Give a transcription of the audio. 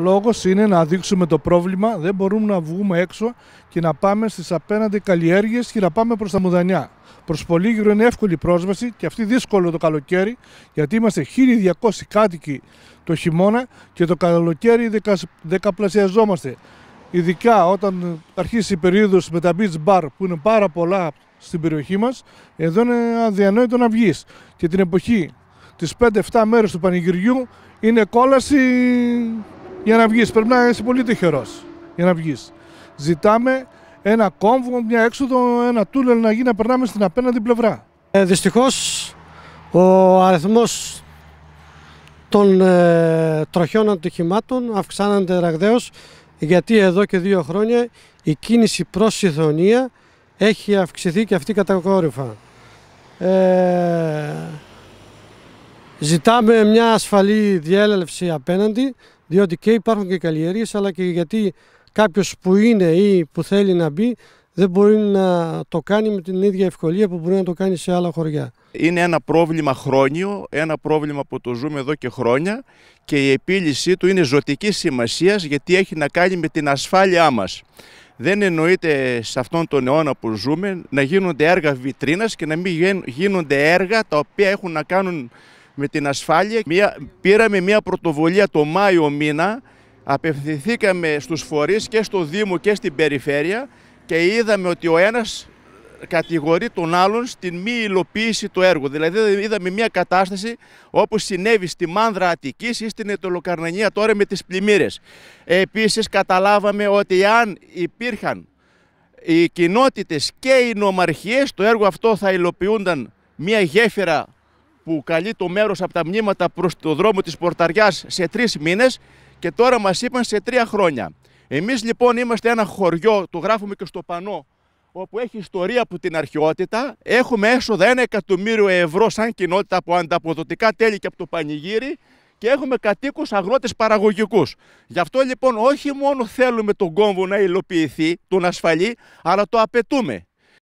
Λόγος είναι να δείξουμε το πρόβλημα, δεν μπορούμε να βγούμε έξω και να πάμε στις απέναντι καλλιέργειες και να πάμε προς τα Μουδανιά. Προς Πολύγυρο είναι εύκολη πρόσβαση και αυτή δύσκολο το καλοκαίρι γιατί είμαστε 1200 κάτοικοι το χειμώνα και το καλοκαίρι δεκαπλασιαζόμαστε. Ειδικά όταν αρχίσει η περίοδος με τα beach bar που είναι πάρα πολλά στην περιοχή μας, εδώ είναι αδιανόητο να βγεις. Και την εποχή τις 5-7 μέρες του πανηγυριού είναι κόλαση για να βγεις. Πρέπει να είσαι πολύ τυχερός για να βγεις. Ζητάμε ένα κόμβο, μια έξοδο, ένα τούλελ να γίνει να περνάμε στην απέναντι πλευρά. Ε, Δυστυχώς ο αριθμός των ε, τροχιών ατυχημάτων αυξάνεται ραγδαίως γιατί εδώ και δύο χρόνια η κίνηση προς ηθονία έχει αυξηθεί και αυτή κατακόρυφα. Ε, ζητάμε μια ασφαλή διέλευση απέναντι διότι και υπάρχουν και καλλιέργειες, αλλά και γιατί κάποιος που είναι ή που θέλει να μπει δεν μπορεί να το κάνει με την ίδια ευκολία που μπορεί να το κάνει σε άλλα χωριά. Είναι ένα πρόβλημα χρόνιο, ένα πρόβλημα που το ζούμε εδώ και χρόνια και η επίλυσή του είναι ζωτική σημασίας γιατί έχει να κάνει με την ασφάλειά μας. Δεν εννοείται σε αυτόν τον αιώνα που ζούμε να γίνονται έργα βιτρίνας και να μην γίνονται έργα τα οποία έχουν να κάνουν με την ασφάλεια. Μια, πήραμε μια πρωτοβουλία το Μάιο μήνα, απευθυνθήκαμε στους φορείς και στο Δήμο και στην Περιφέρεια και είδαμε ότι ο ένας κατηγορεί τον άλλον στην μη υλοποίηση του έργου. Δηλαδή είδαμε μια κατάσταση όπως συνέβη στη Μάνδρα Αττικής ή στην Ετωλοκαρνανία τώρα με τις πλημμύρες. Επίσης καταλάβαμε ότι αν υπήρχαν οι κοινότητες και οι νομαρχίες, το έργο αυτό θα υλοποιούνταν μια γέφυρα που καλεί το μέρος από τα μνήματα προς το δρόμο της Πορταριάς σε τρεις μήνες και τώρα μας είπαν σε τρία χρόνια. Εμείς λοιπόν είμαστε ένα χωριό, το γράφουμε και στο πανό, όπου έχει ιστορία από την αρχαιότητα. Έχουμε έσοδα ένα εκατομμύριο ευρώ σαν κοινότητα από ανταποδοτικά τέλη και από το πανηγύρι και έχουμε κατοίκους αγρότες παραγωγικούς. Γι' αυτό λοιπόν όχι μόνο θέλουμε τον κόμβο να υλοποιηθεί, τον ασφαλή, αλλά το απαιτούμε.